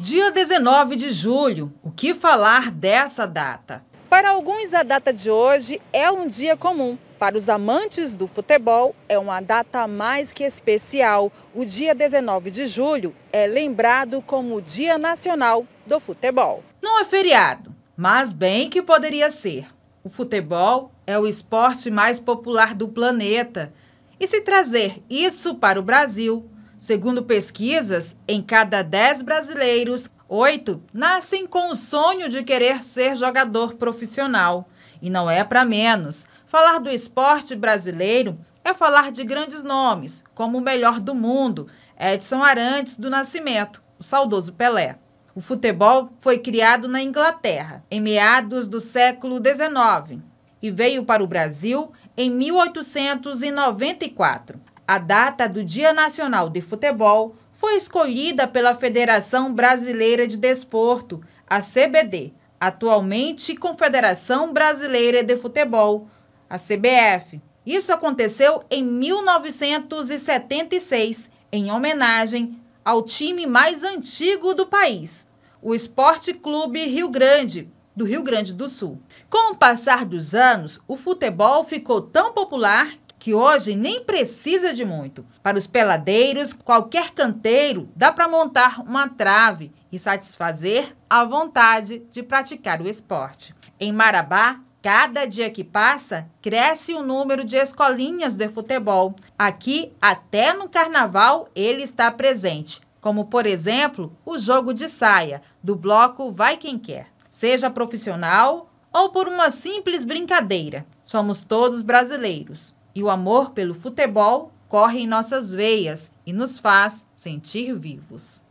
Dia 19 de julho. O que falar dessa data? Para alguns, a data de hoje é um dia comum. Para os amantes do futebol, é uma data mais que especial. O dia 19 de julho é lembrado como o Dia Nacional do Futebol. Não é feriado, mas bem que poderia ser. O futebol é o esporte mais popular do planeta. E se trazer isso para o Brasil, Segundo pesquisas, em cada 10 brasileiros, 8 nascem com o sonho de querer ser jogador profissional. E não é para menos. Falar do esporte brasileiro é falar de grandes nomes, como o melhor do mundo, Edson Arantes do Nascimento, o saudoso Pelé. O futebol foi criado na Inglaterra em meados do século XIX e veio para o Brasil em 1894 a data do Dia Nacional de Futebol foi escolhida pela Federação Brasileira de Desporto, a CBD, atualmente Confederação Brasileira de Futebol, a CBF. Isso aconteceu em 1976, em homenagem ao time mais antigo do país, o Esporte Clube Rio Grande, do Rio Grande do Sul. Com o passar dos anos, o futebol ficou tão popular que hoje nem precisa de muito. Para os peladeiros, qualquer canteiro dá para montar uma trave e satisfazer a vontade de praticar o esporte. Em Marabá, cada dia que passa, cresce o número de escolinhas de futebol. Aqui, até no carnaval, ele está presente, como por exemplo, o jogo de saia do bloco Vai Quem Quer. Seja profissional ou por uma simples brincadeira, somos todos brasileiros e o amor pelo futebol corre em nossas veias e nos faz sentir vivos.